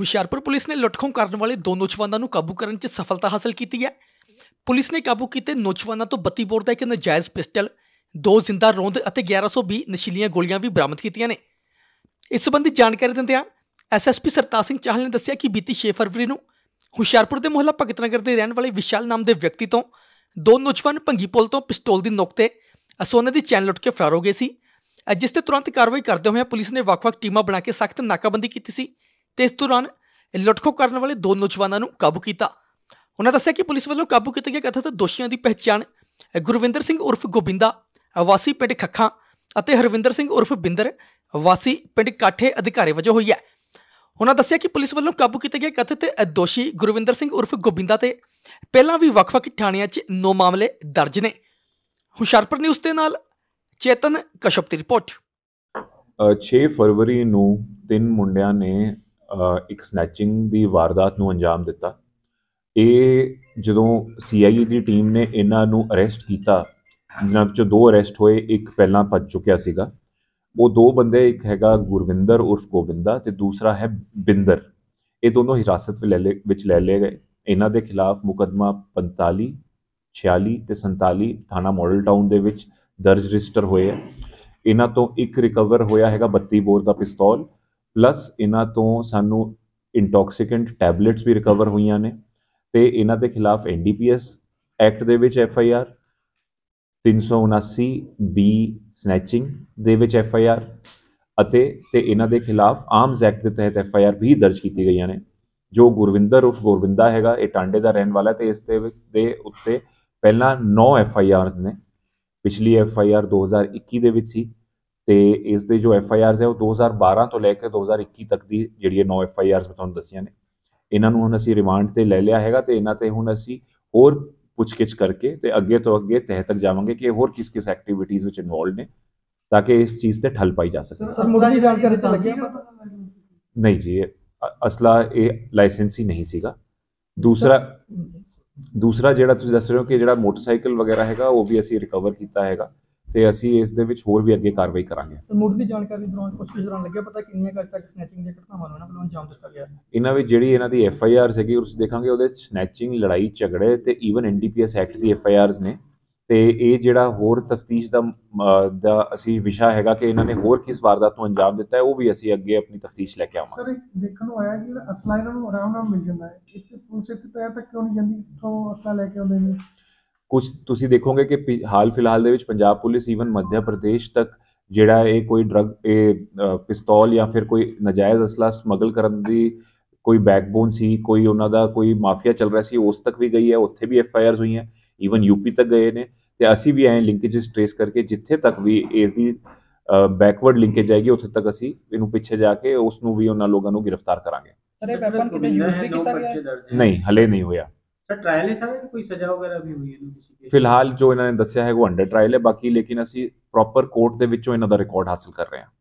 Hoshiarpur police ਨੇ ਲੁੱਟਖੋਂ ਕਰਨ ਵਾਲੇ ਦੋ ਨੌਜਵਾਨਾਂ ਨੂੰ ਕਾਬੂ ਕਰਨ 'ਚ ਸਫਲਤਾ ਹਾਸਲ ਕੀਤੀ ਹੈ ਪੁਲਿਸ ਨੇ ਕਾਬੂ ਕੀਤੇ ਨੌਜਵਾਨਾਂ ਤੋਂ 32 ਬੋਰ ਦਾ ਇੱਕ ਨਜਾਇਜ਼ ਪਿਸਟਲ ਦੋ ਜ਼ਿੰਦਾ ਰੋਂਦ ਅਤੇ 1120 ਨਸ਼ੀਲੀਆਂ ਗੋਲੀਆਂ ਵੀ ਬਰਾਮਦ ਕੀਤੀਆਂ ਨੇ ਇਸ ਸਬੰਧੀ ਜਾਣਕਾਰੀ ਦਿੰਦਿਆਂ ਐਸਐਸਪੀ ਸਰਤਾਜ ਸਿੰਘ ਚਾਹਲ ਨੇ ਦੱਸਿਆ ਕਿ ਬੀਤੀ 6 ਫਰਵਰੀ ਨੂੰ ਹੁਸ਼ਿਆਰਪੁਰ ਦੇ ਮੁਹੱਲਾ ਭਗਤ ਨਗਰ ਦੇ ਰਹਿਣ ਵਾਲੇ ਵਿਸ਼ਾਲ ਨਾਮ ਦੇ ਵਿਅਕਤੀ ਤੋਂ ਦੋ ਨੌਜਵਾਨ ਭੰਗੀ ਪੁਲ ਤੋਂ ਪਿਸਤੌਲ ਦੀ ਨੋਕ ਤੇ ਸੋਨੇ ਦੀ ਚੈਨ ਲੁੱਟ ਕੇ ਫਰਾਰ ਹੋ ਗਏ ਸੀ ਜਿਸ ਤੇ ਤੁਰੰਤ ਕਾਰਵਾਈ ਕਰਦੇ ਹੋਏ ਪੁਲਿਸ ਨੇ ਵੱਖ-ਵੱਖ ਟੀਮਾਂ ਬਣਾ ਕੇ ਸਖਤ ਨਾਕਾਬੰਦੀ ਕੀਤੀ ਸੀ ਤੇ ਇਸ ਦੌਰਾਨ ਲੁੱਟਖੋ ਕਰਨ ਵਾਲੇ ਦੋ ਨੌਜਵਾਨਾਂ ਨੂੰ ਕਾਬੂ ਕੀਤਾ ਉਹਨਾਂ ਦੱਸਿਆ ਕਿ ਪੁਲਿਸ ਵੱਲੋਂ ਕਾਬੂ ਕੀਤੇ ਗਏ ਕਥਿਤ ਦੋਸ਼ੀਆਂ ਦੀ ਪਹਿਚਾਣ ਗੁਰਵਿੰਦਰ ਸਿੰਘ ਉਰਫ ਗੋਬਿੰਦਾ ਵਾਸੀ ਪਿੰਡ ਖੱਖਾਂ ਅਤੇ ਹਰਵਿੰਦਰ ਸਿੰਘ ਉਰਫ ਬਿੰਦਰ ਵਾਸੀ ਪਿੰਡ ਕਾਠੇ ਅਧਿਕਾਰੀ ਵਜੋਂ ਹੋਈ ਹੈ ਉਹਨਾਂ ਦੱਸਿਆ ਕਿ ਪੁਲਿਸ ਵੱਲੋਂ ਕਾਬੂ ਕੀਤੇ ਗਏ ਕਥਿਤ ਦੋਸ਼ੀ ਗੁਰਵਿੰਦਰ ਸਿੰਘ ਉਰਫ ਗੋਬਿੰਦਾ ਤੇ ਪਹਿਲਾਂ ਵੀ ਵੱਖ-ਵੱਖ ਥਾਣਿਆਂ 'ਚ 9 ਮਾਮਲੇ ਦਰਜ ਨੇ ਹੁਸ਼ਿਆਰਪੁਰ ਨਿਊਜ਼ ਦੇ ਨਾਲ ਚੇਤਨ ਕਸ਼ਪ ਦੀ ਰਿਪੋਰਟ 6 ਫਰਵਰੀ ਨੂੰ ਤਿੰਨ ਮੁੰਡਿਆਂ ਨੇ ਇੱਕ ਸਨੈਚਿੰਗ ਦੀ ਵਾਰਦਾਤ ਨੂੰ ਅੰਜਾਮ ਦਿੱਤਾ ਇਹ ਜਦੋਂ ਸੀਆਈਏ e ਦੀ ਟੀਮ ਨੇ ਇਹਨਾਂ ਨੂੰ ਅਰੈਸਟ ਕੀਤਾ ਜਿਨ੍ਹਾਂ ਵਿੱਚੋਂ ਦੋ ਅਰੈਸਟ ਹੋਏ ਇੱਕ ਪਹਿਲਾਂ ਭੱਜ ਚੁੱਕਿਆ ਸੀਗਾ ਉਹ ਦੋ ਬੰਦੇ ਇੱਕ ਹੈਗਾ ਗੁਰਵਿੰਦਰ ਉਰਫ ਗੋਬਿੰਦਾ ਤੇ ਦੂਸਰਾ ਹੈ ਬਿੰਦਰ ਇਹ ਦੋਨੋਂ ਹਿਰਾਸਤ ਵਿੱਚ ਲੈ ਲਏ ਗਏ ਇਹਨਾਂ ਦੇ ਖਿਲਾਫ ਮੁਕਦਮਾ 45 46 ਤੇ 47 ਥਾਣਾ ਮਾਡਲ ਟਾਊਨ ਦੇ ਵਿੱਚ ਦਰਜ ਰਜਿਸਟਰ ਹੋਏ ਹੈ ਇਹਨਾਂ ਤੋਂ ਇੱਕ ਰਿਕਵਰ ਹੋਇਆ ਹੈਗਾ 32 ਬੋਰ ਦਾ ਪਿਸਤੌਲ ਪਲੱਸ ਇਹਨਾਂ ਤੋਂ ਸਾਨੂੰ ਇੰਟੌਕਸੀਕੈਂਟ ਟੈਬਲੇਟਸ ਵੀ ਰਿਕਵਰ ਹੋਈਆਂ ਨੇ ਤੇ ਇਹਨਾਂ ਦੇ ਖਿਲਾਫ ਐਨਡੀਪੀਐਸ ਐਕਟ ਦੇ ਵਿੱਚ ਐਫਆਈਆਰ 379 ਬੀ ਸਨੈਚਿੰਗ ਦੇ ਵਿੱਚ ਐਫਆਈਆਰ ਅਤੇ ਤੇ ਇਹਨਾਂ ਦੇ ਖਿਲਾਫ ਆਰਮਸ ਐਕਟ ਦੇ ਤਹਿਤ ਐਫਆਈਆਰ ਵੀ ਦਰਜ ਕੀਤੀ ਗਈਆਂ ਨੇ ਜੋ ਗੁਰਵਿੰਦਰ ਉਫ ਗੁਰਵਿੰਦਾ ਹੈਗਾ ਇਹ ਟਾਂਡੇ ਦਾ ਰਹਿਣ ਵਾਲਾ ਤੇ ਇਸ ਦੇ ਦੇ ਉੱਤੇ ਪਹਿਲਾਂ 9 ਐਫਆਈਆਰਸ ਨੇ ਪਿਛਲੀ ਐਫਆਈਆਰ 2021 ਦੇ ਵਿੱਚ ਸੀ ਤੇ ਇਸ ਦੇ ਜੋ ਐਫ ਆਈ ਆਰਸ ਹੈ ਉਹ 2012 ਤੋਂ ਲੈ ਕੇ 2021 ਤੱਕ ਦੀ ਜਿਹੜੀ ਹੈ 9 ਐਫ ਆਈ ਆਰਸ ਮੈਂ ਤੁਹਾਨੂੰ ਦੱਸੀਆਂ ਨੇ ਇਹਨਾਂ ਨੂੰ ਹੁਣ ਅਸੀਂ ਰਿਮਾਂਡ ਤੇ ਲੈ ਲਿਆ ਹੈਗਾ ਤੇ ਇਹਨਾਂ ਤੇ ਹੁਣ ਅਸੀਂ ਹੋਰ ਪੁੱਛਗਿੱਛ ਕਰਕੇ ਤੇ ਅੱਗੇ ਤੋਂ ਅੱਗੇ ਤਹਿ ਤੱਕ ਜਾਵਾਂਗੇ ਕਿ ਹੋਰ ਕਿਸ ਕਿਸ ਐਕਟੀਵਿਟੀਜ਼ ਵਿੱਚ ਇਨਵੋਲਡ ਨੇ ਤਾਂ ਕਿ ਇਸ ਚੀਜ਼ ਤੇ ਠੱਲ ਪਾਈ ਜਾ ਸਕੇ ਸਰ ਜੀ ਜਾਣਕਾਰੀ ਤਾਂ ਪਤਾ ਨਹੀਂ ਜੀ ਅਸਲਾ ਇਹ ਲਾਇਸੈਂਸ ਹੀ ਨਹੀਂ ਸੀਗਾ ਦੂਸਰਾ ਦੂਸਰਾ ਜਿਹੜਾ ਤੁਸੀਂ ਦੱਸ ਰਹੇ ਹੋ ਕਿ ਜਿਹੜਾ ਮੋਟਰਸਾਈਕਲ ਵਗੈਰਾ ਹੈਗਾ ਉਹ ਵੀ ਅਸੀਂ ਰਿਕਵਰ ਕੀਤਾ ਹੈਗਾ ਤੇ ਅਸੀਂ ਇਸ ਦੇ ਵਿੱਚ ਹੋਰ ਵੀ ਅੱਗੇ ਕਾਰਵਾਈ ਕਰਾਂਗੇ ਸਰ ਮੁੱਢਲੀ ਜਾਣਕਾਰੀ ਦੌਰਾਨ ਕੁਝ ਦੌਰਾਨ ਲੱਗਿਆ ਪਤਾ ਕਿੰਨੀਆਂ ਕੱਜ ਤੱਕ ਸਨੈਚਿੰਗ ਦੀਆਂ ਘਟਨਾਵਾਂ ਨੂੰ ਨਾ ਅੰਜਾਮ ਦਿੱਤਾ ਗਿਆ ਇਹਨਾਂ ਵਿੱਚ ਜਿਹੜੀ ਇਹਨਾਂ ਦੀ ਐਫ ਆਈ ਆਰ ਸੀਗੀ ਉਸ ਦੇਖਾਂਗੇ ਉਹਦੇ ਸਨੈਚਿੰਗ ਲੜਾਈ ਝਗੜੇ ਤੇ even N D P S act ਦੀ ਐਫ ਆਈ ਆਰਸ ਨੇ ਤੇ ਇਹ ਜਿਹੜਾ ਹੋਰ ਤਫਤੀਸ਼ ਦਾ ਦਾ ਅਸੀਂ ਵਿਸ਼ਾ ਹੈਗਾ ਕਿ ਇਹਨਾਂ ਨੇ ਹੋਰ ਕਿਸ ਵਾਰਦਾਤ ਨੂੰ ਅੰਜਾਮ ਦਿੱਤਾ ਹੈ ਉਹ ਵੀ ਅਸੀਂ ਅੱਗੇ ਆਪਣੀ ਤਫਤੀਸ਼ ਲੈ ਕੇ ਆਵਾਂਗੇ ਸਰ ਦੇਖਣ ਨੂੰ ਆਇਆ ਕਿ ਅਸਲਾ ਇਹਨਾਂ ਨੂੰ ਆਰਾਮ ਨਾਲ ਮਿਲ ਜਾਂਦਾ ਹੈ ਇੱਥੇ ਪੁਲਿਸ ਇੱਥੇ ਤੱਕ ਕਿਉਂ ਨਹੀਂ ਜਾਂਦੀ ਇੱਥੋਂ ਅਸਲਾ ਲੈ ਕੇ ਆਉਂਦੇ ਨੇ ਕੁਝ ਤੁਸੀਂ ਦੇਖੋਗੇ ਕਿ ਹਾਲ ਫਿਲਹਾਲ ਦੇ ਵਿੱਚ ਪੰਜਾਬ ਪੁਲਿਸ ਇਵਨ ਮੱਧ ਪ੍ਰਦੇਸ਼ ਤੱਕ ਜਿਹੜਾ ਇਹ ਕੋਈ ਡਰਗ ਇਹ ਪਿਸਤੌਲ ਜਾਂ ਫਿਰ ਕੋਈ ਨਜਾਇਜ਼ ਅਸਲਾ ਸਮਗਲ ਕਰਨ ਦੀ ਕੋਈ ਬੈਕਬੋਨ ਸੀ ਕੋਈ ਉਹਨਾਂ ਦਾ ਕੋਈ ਮਾਫੀਆ ਚੱਲ ਰਿਹਾ ਸੀ ਉਸ ਤੱਕ ਵੀ ਗਈ ਹੈ ਉੱਥੇ ਵੀ ਐਫ ਆਈ ਆਰਸ ਹੋਈਆਂ ਇਵਨ ਯੂਪੀ ਤੱਕ ਗਏ ਨੇ ਤੇ ਅਸੀਂ ਵੀ ਐਂ ਲਿੰਕੇजेस ਟ੍ਰੇਸ ਕਰਕੇ ਜਿੱਥੇ ਤੱਕ ਵੀ ਇਸ ਦੀ ਬੈਕਵਰਡ ਲਿੰਕੇਜ ਜਾਏਗੀ ਉੱਥੇ ਤੱਕ ਅਸੀਂ ਇਹਨੂੰ ਪਿੱਛੇ ਜਾ ਕੇ ਉਸ ਨੂੰ ਵੀ ਉਹਨਾਂ ਲੋਕਾਂ ਨੂੰ ਗ੍ਰਿਫਤਾਰ ਕਰਾਂਗੇ ਨਹੀਂ ਹਲੇ ਨਹੀਂ ਹੋਇਆ ਸਰ ਟ੍ਰਾਇਲ ਹੈ ਸਰ ਕੋਈ ਸਜ਼ਾ ਵਗੈਰਾ ਵੀ ਹੋਈ ਇਹਨੂੰ ਕਿਸੇ ਕੇ ਫਿਲਹਾਲ ਜੋ ਇਹਨਾਂ ਨੇ ਦੱਸਿਆ ਹੈ ਉਹ ਅੰਡਰ ਟ੍ਰਾਇਲ ਹੈ ਬਾਕੀ ਲੇਕਿਨ ਅਸੀਂ ਪ੍ਰੋਪਰ ਕੋਰਟ ਦੇ ਵਿੱਚੋਂ ਇਹਨਾਂ ਦਾ ਰਿਕਾਰਡ ਹਾਸਲ ਕਰ ਰਹੇ ਹਾਂ